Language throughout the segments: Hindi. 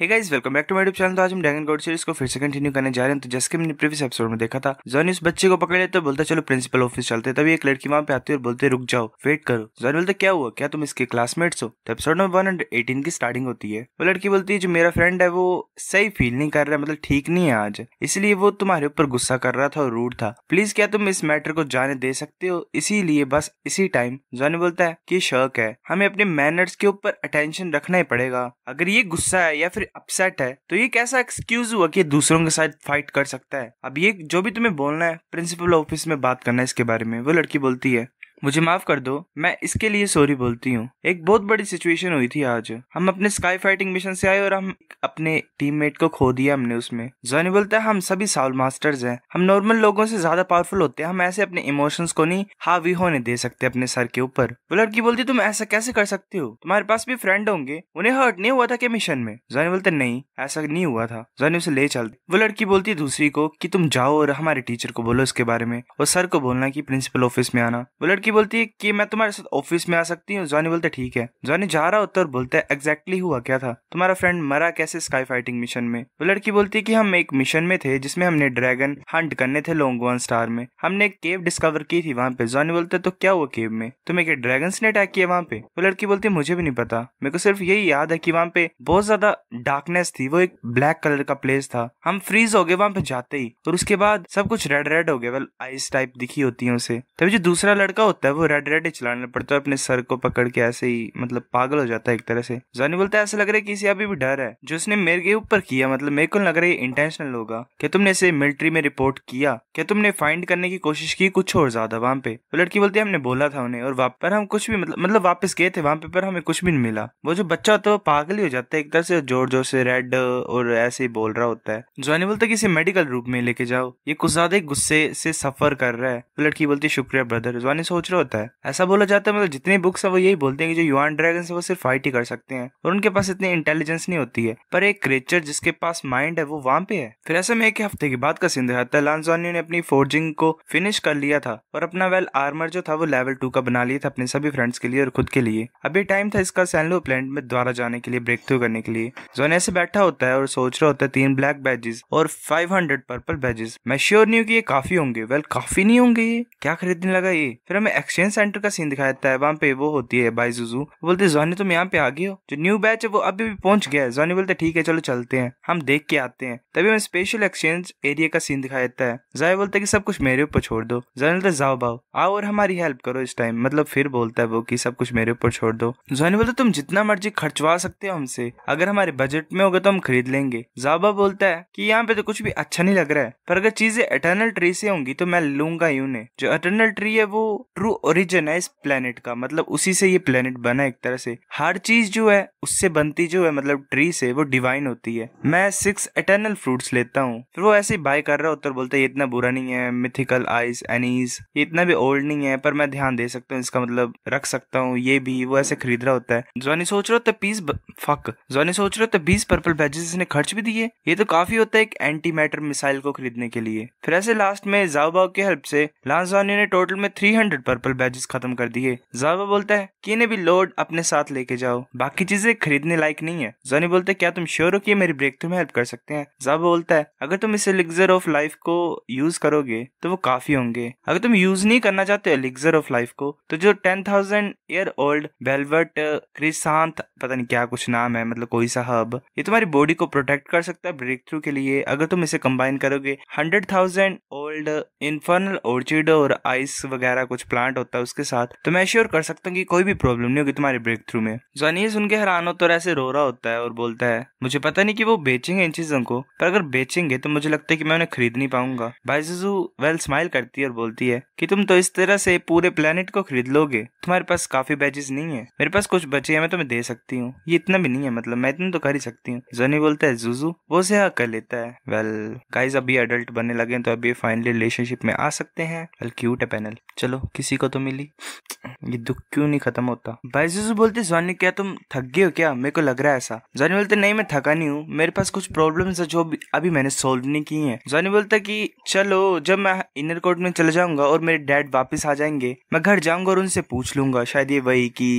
hey guys welcome back to my channel तो आज हम ड्रैगन गॉड सीरीज को फिर से कंटिन्यू करने जा रहे हैं तो जैसे कि मैंने प्रीवियस एपिसोड में देखा था जॉनी उस बच्चे को पकड़ लेते तो बोलता चलो प्रिंसिपल ऑफिस चलते तभी एक लड़की वहाँ पे आती है और बोलते रुक जाओ वेट करो जॉनी बोलते क्या हुआ क्या तुम इसके क्लासमेट्स हो तो एपिसोड नंबर वन एटीन की स्टार्टिंग होती है वो लड़की बोलती है जो मेरा फ्रेंड है वो सही फील नहीं कर रहा है मतलब ठीक नहीं है आज इसलिए वो तुम्हारे ऊपर गुस्सा कर रहा था और रूड था प्लीज क्या तुम इस मैटर को जाने दे सकते हो इसीलिए बस इसी टाइम जॉनी बोलता है की शर्क है हमें अपने मैनर्स के ऊपर अटेंशन रखना ही पड़ेगा अगर ये गुस्सा है या फिर अपसेट है तो ये कैसा एक्सक्यूज हुआ कि दूसरों के साथ फाइट कर सकता है अब ये जो भी तुम्हें बोलना है प्रिंसिपल ऑफिस में बात करना है इसके बारे में वो लड़की बोलती है मुझे माफ कर दो मैं इसके लिए सॉरी बोलती हूँ एक बहुत बड़ी सिचुएशन हुई थी आज हम अपने स्काई फाइटिंग मिशन से आए और हम अपने टीममेट को खो दिया हमने उसमें जोनी बोलता है हम सभी साउल मास्टर्स हैं हम नॉर्मल लोगों से ज्यादा पावरफुल होते हैं हम ऐसे अपने इमोशंस को नहीं हावी होने दे सकते अपने सर के ऊपर वो लड़की बोलती तुम ऐसा कैसे कर सकते हो तुम्हारे पास भी फ्रेंड होंगे उन्हें हर्ट नहीं हुआ था क्या मिशन में जोनी बोलते नहीं ऐसा नहीं हुआ था जोनी उसे ले चलते वो लड़की बोलती दूसरी को की तुम जाओ और हमारे टीचर को बोलो इसके बारे में और सर को बोलना की प्रिंसिपल ऑफिस में आना वो लड़की लड़की बोलती है कि मैं तुम्हारे साथ ऑफिस में आ सकती हूँ जॉनी बोलते ठीक है जॉनी जा रहा होता है और बोलता है एग्जैक्टली हुआ क्या था तुम्हारा फ्रेंड मरा कैसे स्काई फाइटिंग मिशन में वो तो लड़की बोलती है कि हम एक मिशन में थे जिसमें हमने ड्रैगन हंट करने थे वन स्टार में हमने एक केव डिस्कवर की थी वहाँ पे जॉनी बोलते तो क्या हुआ केव में तुम्हें क्या ड्रैगन ने अटैक किया वहाँ पे वो तो लड़की बोलती है मुझे भी नहीं पता मेरे को सिर्फ यही याद है की वहाँ पे बहुत ज्यादा डार्कनेस थी वो एक ब्लैक कलर का प्लेस था हम फ्रीज हो गए वहां पे जाते ही और उसके बाद सब कुछ रेड रेड हो गया वेल आइस टाइप दिखी होती है उसे तभी जो दूसरा लड़का होता है वो रेड रेड ही चलाने पड़ता है अपने सर को पकड़ के ऐसे ही मतलब पागल हो जाता है एक तरह से जानी बोलता है ऐसा लग रहा है किसी अभी भी डर है जो उसने मेरे के ऊपर किया मतलब मेरे को लग रहा है इंटेंशनल होगा क्या तुमने इसे मिलिट्री में रिपोर्ट किया क्या तुमने फाइंड करने की कोशिश की कुछ और ज्यादा वहाँ पे वो तो लड़की बोलती है हमने बोला था उन्हें और वहाँ पर हम कुछ भी मतलब मतलब वापस गए थे वहाँ पे पर हमें कुछ भी नहीं मिला वो जो बच्चा होता है वो पागल ही हो जाता है एक तरह से जोर जोर से रेड और ऐसे ही बोल रहा होता है जॉनी बोलता है किसी मेडिकल रूप में लेके जाओ ये कुछ ज्यादा गुस्से से सफर कर रहा है वो तो लड़की बोलती है शुक्रिया ब्रदर जॉनी सोच सोच रहा होता है ऐसा बोला जाता है मतलब जितनी बुक्स है वो यही बोलते हैं कि जो युवान ड्रैगन है वो सिर्फ फाइट ही कर सकते हैं और उनके पास इतनी इंटेलिजेंस नहीं होती है पर एक क्रिएचर जिसके पास माइंड है वो वहां पे है फिर ऐसे में एक हफ्ते के बाद का सिंध है लानजानी ने अपनी फोर्जिंग को फिनिश कर लिया था और अपना वेल आर्मर जो था वो लेवल टू का बना लिया था अपने सभी फ्रेंड्स के लिए और खुद के लिए अभी टाइम था इसका सैनलो प्लांट में द्वारा जाने के लिए ब्रेक थ्रू करने के लिए जोन ऐसे बैठा होता है और सोच रहा होता है तीन ब्लैक बैजेस और 500 पर्पल बैजेस मैं श्योर नहीं हूँ कि ये काफी होंगे वेल काफी नहीं होंगे ये क्या खरीदने लगा ये फिर हमें एक्सचेंज सेंटर का सीन दिखाया जाता है वहाँ पे वो होती है भाई जुजू बोलते जोनी तुम यहाँ पे आ गए हो जो न्यू बैच है वो अभी भी पहुंच गया है जोनी बोलते ठीक है चलो चलते हैं हम देख के आते हैं तभी हमें स्पेशल एक्सचेंज एरिया का सीन दिखाया जाता है जाय बोलते की सब कुछ मेरे ऊपर छोड़ दो जोनी बोलते जाओ भाव आओ और हमारी हेल्प करो इस टाइम मतलब फिर बोलता है वो की सब कुछ मेरे ऊपर छोड़ दो जोनी बोलते तुम जितना मर्जी खर्चवा सकते हो हमसे अगर हमारे बजट में होगा तो हम खरीद लेंगे जाबा बोलता है कि यहाँ पे तो कुछ भी अच्छा नहीं लग रहा है पर अगर चीजें अटर्नल ट्री से होंगी तो मैं लूंगा ही उन्हें जो अटर्नल ट्री है वो ट्रू ट्रू ओरिजिन है इस प्लेनेट का मतलब उसी से ये प्लेनेट बना एक तरह से हर चीज जो है उससे बनती जो है मतलब ट्री से वो डिवाइन होती है मैं सिक्स एटर्नल फ्रूट्स लेता हूँ फिर वो ऐसे ही बाय कर रहा होता है बोलते ये इतना बुरा नहीं है मिथिकल आइस एनीस ये इतना भी ओल्ड नहीं है पर मैं ध्यान दे सकता हूँ इसका मतलब रख सकता हूँ ये भी वो ऐसे खरीद रहा होता है जोनी सोच रहा होता पीस फक जोनी सोच रहा होता बीस पर्पल बैजेस ने खर्च भी दिए ये तो काफी होता है एक एंटी मैटर मिसाइल को खरीदने के लिए फिर ऐसे लास्ट में जाओबाओ की हेल्प से जोनी ने टोटल में थ्री हंड्रेड पर्पल बैजेस खत्म कर दिए जावा बोलता है कि इन्हें भी लोड अपने साथ लेके जाओ बाकी चीजें खरीदने लायक नहीं है जोनी बोलते क्या तुम श्योर हो कि मेरी ब्रेक थ्रू में हेल्प कर सकते हैं जावा बोलता है अगर तुम इसे एलिग्जर ऑफ लाइफ को यूज करोगे तो वो काफी होंगे अगर तुम यूज नहीं करना चाहते एलिग्जर ऑफ लाइफ को तो जो टेन थाउजेंड ईयर ओल्ड बेलवर्ट क्रिसांत पता नहीं क्या कुछ नाम है मतलब कोई सा हर्ब ये तुम्हारी बॉडी को प्रोटेक्ट कर सकता है ब्रेक थ्रू के लिए अगर तुम इसे कंबाइन करोगे hundred thousand old infernal orchid और आइस वगैरह कुछ प्लांट प्लांट होता है उसके साथ तो मैं श्योर कर सकता हूँ कि कोई भी प्रॉब्लम नहीं होगी तुम्हारे ब्रेक थ्रू में जनीस उनके हैरान होता तो है ऐसे रो रहा होता है और बोलता है मुझे पता नहीं की वो बेचेंगे इन चीजों को पर अगर बेचेंगे तो मुझे लगता है की मैं उन्हें खरीद नहीं पाऊंगा बाइजू वेल स्माइल करती है और बोलती है की तुम तो इस तरह से पूरे प्लेनेट को खरीद लोगे तुम्हारे पास काफी बैजेस नहीं है मेरे पास कुछ बचे हैं मैं तुम्हें दे सकती हूँ ये इतना भी नहीं है मतलब मैं इतना तो कर ही सकती हूँ जोनी बोलता है जूजू वो से हाँ कर लेता है वेल गाइज अभी अडल्ट बनने लगे तो अभी फाइनली रिलेशनशिप में आ सकते हैं वेल क्यूट है पैनल चलो किसी किसी को तो मिली ये दुख क्यों नहीं खत्म होता बाइजूस बोलते जॉनी क्या तुम थक गए हो क्या मेरे को लग रहा है ऐसा जॉनी बोलते नहीं मैं थका नहीं हूँ मेरे पास कुछ प्रॉब्लम है जो अभी मैंने सोल्व नहीं की है जॉनी बोलता की चलो जब मैं इनर कोर्ट में चले जाऊंगा और मेरे डैड वापिस आ जाएंगे मैं घर जाऊंगा और उनसे पूछ लूंगा शायद ये वही की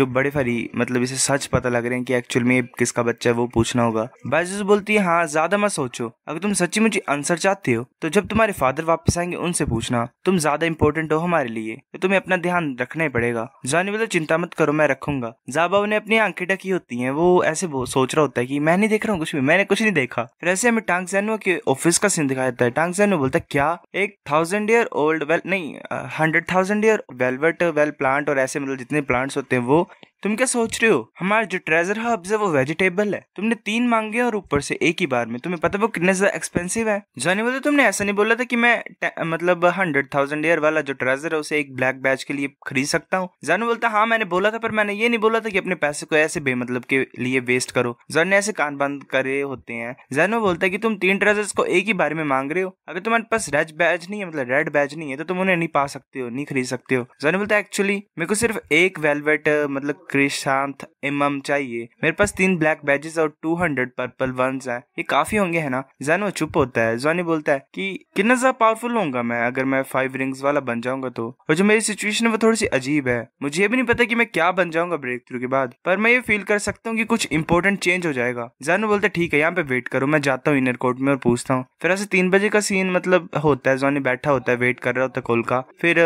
जो बड़े फरी मतलब इसे सच पता लग रहे हैं की एक्चुअल में किसका बच्चा है वो पूछना होगा बाइजूस बोलती है हाँ ज्यादा मत सोचो अगर तुम सच्ची मुझे आंसर चाहते हो तो जब तुम्हारे फादर वापस आएंगे उनसे पूछना तुम ज्यादा इंपॉर्टेंट हो हमारे लिए तो तुम्हें अपना ध्यान रखना पड़ेगा जानी बोला चिंता मत करो मैं रखूंगा जाबाव ने अपनी आंखें ढकी होती हैं वो ऐसे सोच रहा होता है कि मैं नहीं देख रहा हूँ कुछ भी मैंने कुछ नहीं देखा फिर ऐसे हमें टांग सैनो के ऑफिस का सीन दिखाया जाता है टांग सैनो बोलता है क्या एक थाउजेंड ईयर ओल्ड वेल नहीं hundred thousand year velvet well plant और ऐसे मतलब जितने प्लांट्स होते हैं वो तुम क्या सोच रहे हो हमारा जो ट्रेजर हब्स है वो वेजिटेबल है तुमने तीन मांगे और ऊपर से एक ही बार में तुम्हें पता वो कितने ज्यादा एक्सपेंसिव है जानी बोलते तुमने ऐसा नहीं बोला था कि मैं मतलब हंड्रेड थाउजेंड ईयर वाला जो ट्रेजर है उसे एक ब्लैक बैच के लिए खरीद सकता हूँ जानू बोलता हाँ मैंने बोला था पर मैंने ये नहीं बोला था कि अपने पैसे को ऐसे बेमतलब के लिए वेस्ट करो जानी ऐसे कान बंद करे होते हैं जानू बोलता है कि तुम तीन ट्रेजर को एक ही बार में मांग रहे हो अगर तुम्हारे पास रेड बैच नहीं है मतलब रेड बैच नहीं है तो तुम उन्हें नहीं पा सकते हो नहीं खरीद सकते हो जानी बोलता है एक्चुअली मेरे को सिर्फ एक वेलवेट मतलब क्रिशांत इमम चाहिए मेरे पास तीन ब्लैक बैजेस और टू हंड्रेड पर्पल वन है ये काफी होंगे है ना जैनो चुप होता है जॉनी बोलता है कि कितना ज्यादा पावरफुल होगा मैं अगर मैं फाइव रिंग्स वाला बन जाऊंगा तो और जो मेरी सिचुएशन है वो थोड़ी सी अजीब है मुझे ये भी नहीं पता की मैं क्या बन जाऊंगा ब्रेक थ्रू के बाद पर मैं ये फील कर सकता हूँ की कुछ इंपॉर्टेंट चेंज हो जाएगा जानू बोलता है ठीक है यहाँ पे वेट करो मैं जाता हूँ इनर कोर्ट में और पूछता हूँ फिर ऐसे तीन बजे का सीन मतलब होता है जोनी बैठा होता है वेट कर रहा होता है कोल का फिर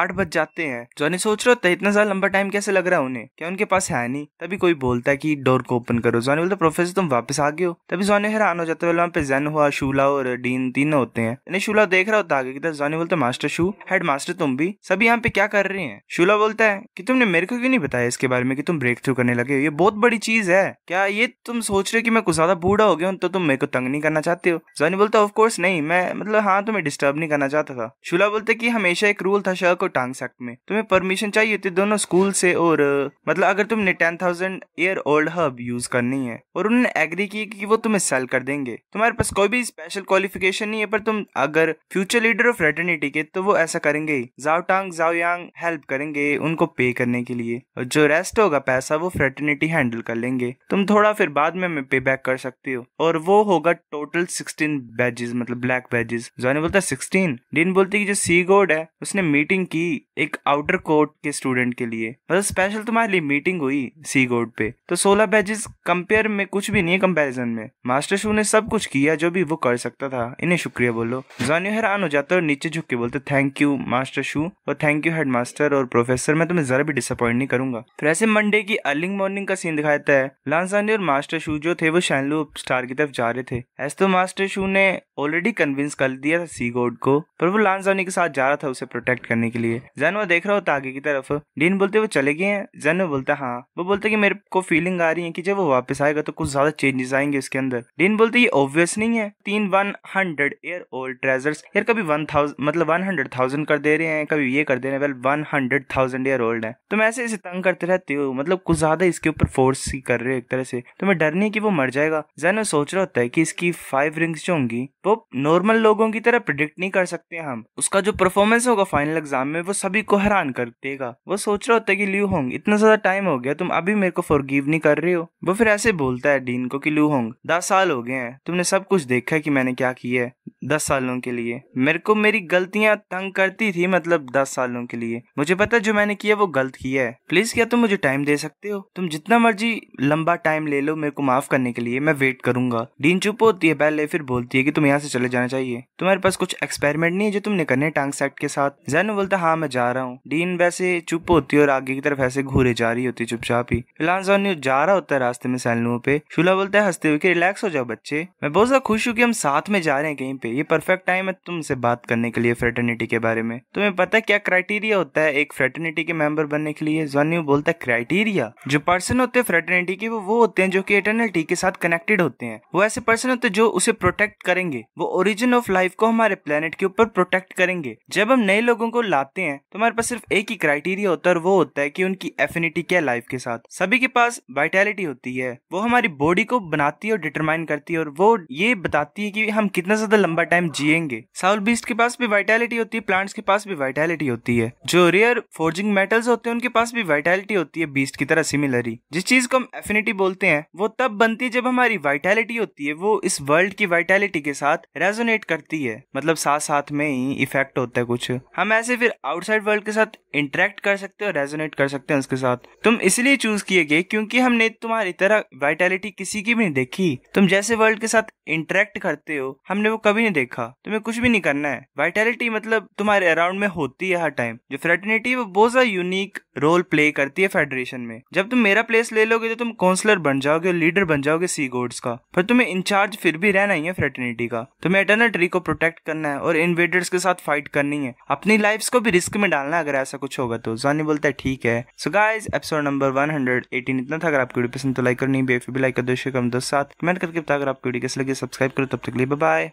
आठ बज जाते हैं जोनी सोच रहा होता है इतना ज्यादा लंबा टाइम कैसे लग रहा है उन्हें क्या उनके पास है नहीं तभी कोई बोलता है कि डोर को ओपन करो जॉनी बोलता प्रोफेसर तुम वापस आ गए हो तभी जॉनी हैरान हो जाता है वहां पे जैन हुआ शूला और डीन तीनों होते हैं यानी शूला देख रहा होता आगे की तरफ जॉनी बोलता मास्टर शू हेड मास्टर तुम भी सभी यहाँ पे क्या कर रहे हैं शूला बोलता है की तुमने मेरे को क्यों नहीं बताया इसके बारे में की तुम ब्रेक थ्रू करने लगे हो ये बहुत बड़ी चीज है क्या ये तुम सोच रहे हो कि मैं कुछ ज्यादा बूढ़ा हो गया हूँ तो तुम मेरे को तंग नहीं करना चाहते हो जॉनी बोलता ऑफ कोर्स नहीं मैं मतलब हाँ तुम्हें डिस्टर्ब नहीं करना चाहता था शूला बोलते कि हमेशा एक रूल था शहर को टांग सेक्ट में तुम्हें परमिशन चाहिए होती दोनों स्कूल से और मतलब मतलब अगर तुमने ten thousand year old hub use करनी है और उन्होंने एग्री की कि वो तुम्हें सेल कर देंगे तुम्हारे पास कोई भी स्पेशल क्वालिफिकेशन नहीं है पर तुम अगर फ्यूचर लीडर ऑफ रेटर्निटी के तो वो ऐसा करेंगे जाओ टांग जाओ यांग हेल्प करेंगे उनको पे करने के लिए और जो रेस्ट होगा पैसा वो फ्रेटर्निटी हैंडल कर लेंगे तुम थोड़ा फिर बाद में, पे बैक कर सकते हो और वो होगा टोटल सिक्सटीन बैजेस मतलब ब्लैक बैजेस जो बोलता है सिक्सटीन डीन बोलती है जो सी गोड है उसने मीटिंग की एक आउटर कोर्ट के स्टूडेंट के लिए मतलब स्पेशल तुम्हारे लिए हमारी मीटिंग हुई सी गोड पे तो सोलह बैजेस कंपेयर में कुछ भी नहीं है कंपैरिजन में मास्टर शू ने सब कुछ किया जो भी वो कर सकता था इन्हें शुक्रिया बोलो जानियो हैरान हो जाता और नीचे झुक के बोलते थैंक यू मास्टर शू और थैंक यू हेड मास्टर और प्रोफेसर मैं तुम्हें जरा भी डिसअपॉइंट नहीं करूंगा फिर ऐसे मंडे की अर्लिंग मॉर्निंग का सीन दिखाता है लानसानी और मास्टर शू जो थे वो शैनलू स्टार की तरफ जा रहे थे ऐसे तो मास्टर शू ने ऑलरेडी कन्विंस कर दिया था सी गोड को पर वो लानसानी के साथ जा रहा था उसे प्रोटेक्ट करने के लिए जैन वो देख रहा होता आगे की तरफ डीन बोलते वो चले गए हैं जैन में बोलता है हाँ वो बोलता है कि मेरे को फीलिंग आ रही है कि जब वो वापस आएगा तो कुछ ज्यादा चेंजेस आएंगे उसके अंदर डीन बोलते ये ऑब्वियस नहीं है तीन one hundred year old treasure यार कभी वन थाउजेंड मतलब वन हंड्रेड थाउजेंड कर दे रहे हैं कभी ये कर दे रहे हैं well one hundred thousand year old है तुम ऐसे इसे तंग करते रहते हो मतलब कुछ ज्यादा इसके ऊपर फोर्स ही कर रहे हो एक तरह से तुम्हें तो डर नहीं कि वो मर जाएगा जैन सोच रहा होता है कि इसकी फाइव रिंग्स जो होंगी वो नॉर्मल लोगों की तरह प्रिडिक्ट नहीं कर सकते हम उसका जो परफॉर्मेंस होगा फाइनल एग्जाम में वो सभी को हैरान कर देगा वो सोच रहा होता है कि ल्यू होंग इतना ज्यादा टाइम हो गया तुम अभी मेरे को फॉरगिव नहीं कर रहे हो वो फिर ऐसे बोलता है डीन को कि लू होंग दस साल हो गए हैं तुमने सब कुछ देखा है कि मैंने क्या किया है दस सालों के लिए मेरे को मेरी गलतियां तंग करती थी मतलब दस सालों के लिए मुझे पता जो मैंने किया वो गलत किया है प्लीज क्या तुम मुझे टाइम दे सकते हो तुम जितना मर्जी लंबा टाइम ले लो मेरे को माफ करने के लिए मैं वेट करूंगा डीन चुप होती है पहले फिर बोलती है कि तुम यहाँ से चले जाना चाहिए तुम्हारे पास कुछ एक्सपेरिमेंट नहीं है जो तुमने करने टांग सेट के साथ जैन बोलता हाँ मैं जा रहा हूँ डीन वैसे चुप होती है और आगे की तरफ ऐसे घूरे जा रही होती है चुपचाप ही फिलहाल जा रहा होता है रास्ते में सैलनुओं पे शूला बोलता है हंसते हुए रिलैक्स हो जाओ बच्चे मैं बहुत ज्यादा खुश हूँ की हम साथ में जा रहे हैं कहीं पे पे ये परफेक्ट टाइम है तुमसे बात करने के लिए फ्रेटर्निटी के बारे में तुम्हें पता है क्या क्राइटेरिया होता है एक फ्रेटर्निटी के मेंबर बनने के लिए जॉन्यू बोलता है क्राइटेरिया जो पर्सन होते हैं फ्रेटर्निटी के वो वो होते हैं जो की एटर्निटी के साथ कनेक्टेड होते हैं वो ऐसे पर्सन होते हैं जो उसे प्रोटेक्ट करेंगे वो ओरिजिन ऑफ लाइफ को हमारे प्लेनेट के ऊपर प्रोटेक्ट करेंगे जब हम नए लोगों को लाते हैं तो हमारे पास सिर्फ एक ही क्राइटेरिया होता है और वो होता है कि उनकी एफिनिटी क्या लाइफ के साथ सभी के पास वाइटैलिटी होती है वो हमारी बॉडी को बनाती है और डिटरमाइन करती है और वो ये बताती है कि हम कितना ज्यादा लंबा लंबा टाइम जिएंगे साउल बीस्ट के पास भी वाइटैलिटी होती है प्लांट्स के पास भी वाइटैलिटी होती है जो रेयर फोर्जिंग मेटल्स होते हैं उनके पास भी वाइटैलिटी होती है बीस्ट की तरह सिमिलरी जिस चीज को हम एफिनिटी बोलते हैं वो तब बनती है जब हमारी वाइटैलिटी होती है वो इस वर्ल्ड की वाइटैलिटी के साथ रेजोनेट करती है मतलब साथ साथ में ही इफेक्ट होता है कुछ हम ऐसे फिर आउटसाइड वर्ल्ड के साथ इंटरेक्ट कर सकते हो रेजोनेट कर सकते हैं उसके साथ तुम इसलिए चूज किए गए क्योंकि हमने तुम्हारी तरह वाइटैलिटी किसी की भी नहीं देखी तुम जैसे वर्ल्ड के साथ इंटरेक्ट करते हो हमने वो कभी नहीं देखा तुम्हें कुछ भी नहीं करना है वाइटैलिटी मतलब तुम्हारे अराउंड में होती है हर टाइम जो फ्रेटर्निटी वो बहुत ज्यादा यूनिक रोल प्ले करती है फेडरेशन में जब तुम मेरा प्लेस ले लोगे तो तुम काउंसलर बन जाओगे लीडर बन जाओगे सी गोड्स का पर तुम्हें इंचार्ज फिर भी रहना ही है फ्रेटर्निटी का तुम्हें अटर्नल ट्री को प्रोटेक्ट करना है और इन्वेडर्स के साथ फाइट करनी है अपनी लाइफ को भी रिस्क में डालना अगर ऐसा कुछ होगा तो जानी बोलता है ठीक है so guys episode number one hundred eighteen इतना था अगर आपकी वीडियो पसंद तो लाइक करनी बेफी भी लाइक कर दो शेयर कर साथ कमेंट करके बता अगर आपकी वीडियो कैसे लगी सब्सक्राइब करो तब तक लिए बाय